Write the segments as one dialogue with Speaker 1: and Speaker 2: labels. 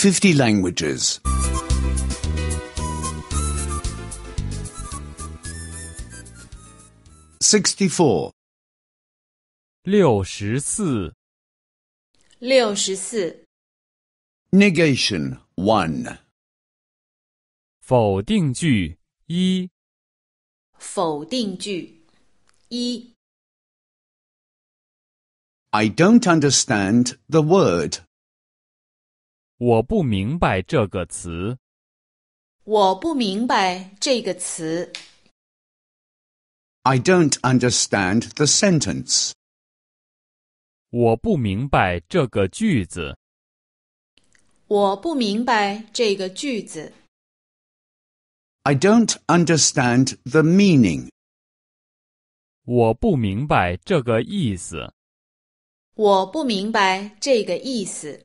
Speaker 1: 50 languages. 64.
Speaker 2: Negation one I 否定句一，否定句一。I don't understand the word. 我不明白这个词。
Speaker 1: 我不明白这个词。
Speaker 2: I don't understand the sentence. 我不明白这个句子。
Speaker 1: 我不明白这个句子。
Speaker 2: I don't understand the meaning. 我不明白这个意思。
Speaker 1: 我不明白这个意思。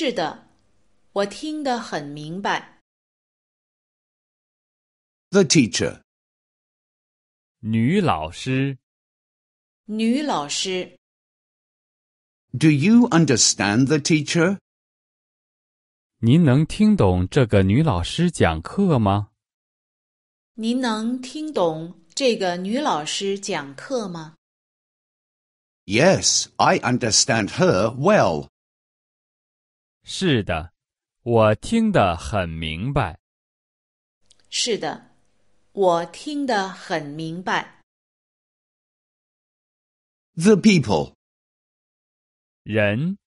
Speaker 1: 是的，我听得很明白。
Speaker 2: The teacher，女老师，
Speaker 1: 女老师。
Speaker 2: Do you understand the teacher？您能听懂这个女老师讲课吗？
Speaker 1: 您能听懂这个女老师讲课吗
Speaker 2: ？Yes, I understand her well. 是的，我听得很明白。
Speaker 1: 是的，我听得很明白。
Speaker 2: The people，人，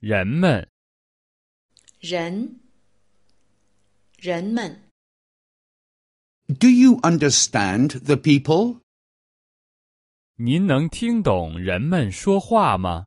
Speaker 2: 人们，
Speaker 1: 人，人们。
Speaker 2: Do you understand the people？您能听懂人们说话吗？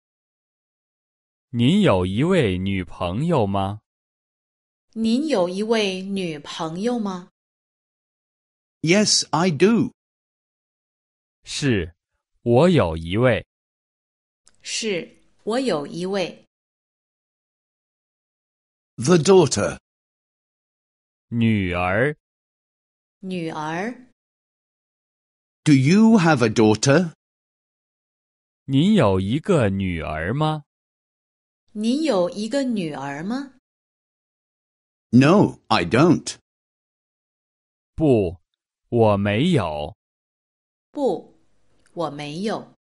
Speaker 2: 您有一位女朋友吗？
Speaker 1: 您有一位女朋友吗
Speaker 2: ？Yes, I do. 是，我有一位。是，我有一位。The daughter. 女儿。女儿。Do you have a daughter? 您有一个女儿吗您有一个女儿吗？No, I don't. 不，我没有。不，我没有。